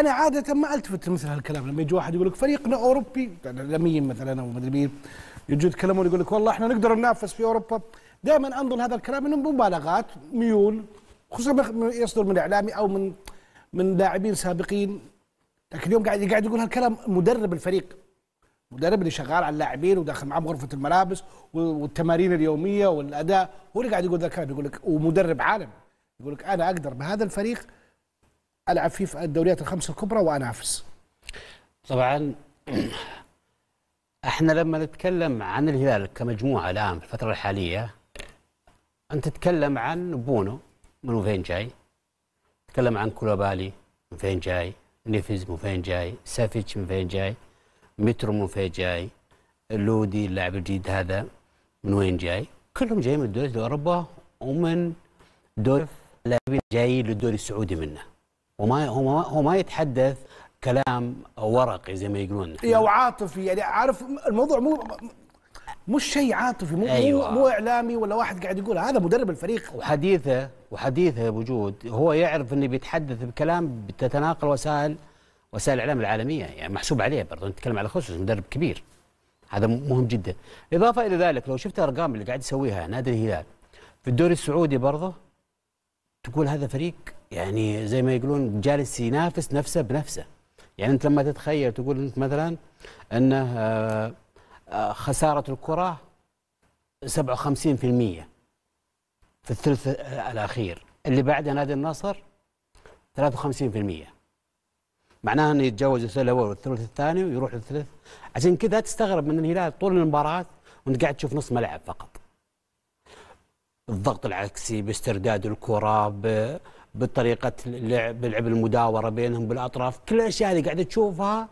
انا عاده ما التفت لمثل هالكلام لما يجي واحد يقول لك فريقنا اوروبي يعني الاعلاميين مثلا او مدري مين يجوا يتكلمون يقول لك والله احنا نقدر ننافس في اوروبا دائما انظر هذا الكلام انه مبالغات ميول خصوصا يصدر من اعلامي او من من لاعبين سابقين لكن اليوم قاعد قاعد يقول هالكلام مدرب الفريق مدرب اللي شغال على اللاعبين وداخل معهم غرفه الملابس والتمارين اليوميه والاداء هو اللي قاعد يقول ذا الكلام يقول لك ومدرب عالم يقول لك انا اقدر بهذا الفريق العب في الدوريات الخمس الكبرى وانافس طبعا احنا لما نتكلم عن الهلال كمجموعه الان في الفتره الحاليه انت تتكلم عن بونو من وين جاي تتكلم عن كولوبالي من فين جاي نيفيز من فين جاي سافيتش من فين جاي مترو من فين جاي لودي اللاعب الجديد هذا من وين جاي كلهم جايين من دوري اوروبا ومن دور لاعبين جايين للدوري السعودي منه وما هو ما هو ما يتحدث كلام ورقي زي ما يقولون او عاطفي يعني عارف الموضوع مو مش شيء عاطفي مو أيوة. مو اعلامي ولا واحد قاعد يقول هذا مدرب الفريق وحديثه وحديثه بوجود هو يعرف انه بيتحدث بكلام بتتناقل وسائل وسائل الاعلام العالميه يعني محسوب عليه برضه نتكلم على خصوص مدرب كبير هذا مهم جدا اضافه الى ذلك لو شفت الارقام اللي قاعد يسويها نادي الهلال في الدوري السعودي برضه تقول هذا فريق يعني زي ما يقولون جالس ينافس نفسه بنفسه يعني انت لما تتخيل تقول انت مثلا انه آه، آه، خساره الكره 57% في الثلث آه، الاخير اللي بعده نادي النصر 53% معناها انه يتجاوز الثلث الاول والثلث الثاني ويروح للثلث عشان كذا تستغرب من الهلال طول المباراه وانت قاعد تشوف نص ملعب فقط الضغط العكسي باسترداد الكره بطريقه اللعب لعب المداوره بينهم بالاطراف كل الاشياء اللي قاعد تشوفها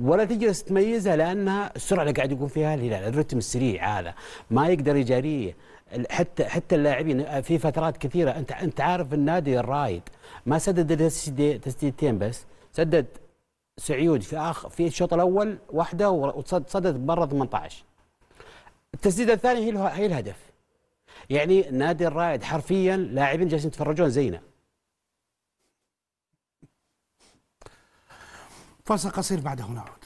ولا تجلس تميزها لانها السرعه اللي قاعد يقوم فيها الهلال الرتم السريع هذا ما يقدر يجاريه حتى حتى اللاعبين آه، في فترات كثيره انت انت عارف النادي الرايد ما سدد تسديدتين بس سدد سعيود في آخر في الشوط الاول واحده وصدد برا 18 التسديده الثانيه هي الهدف يعني نادي الرائد حرفيا لاعبين جالسين يتفرجون زينا فاصل قصير بعد هنا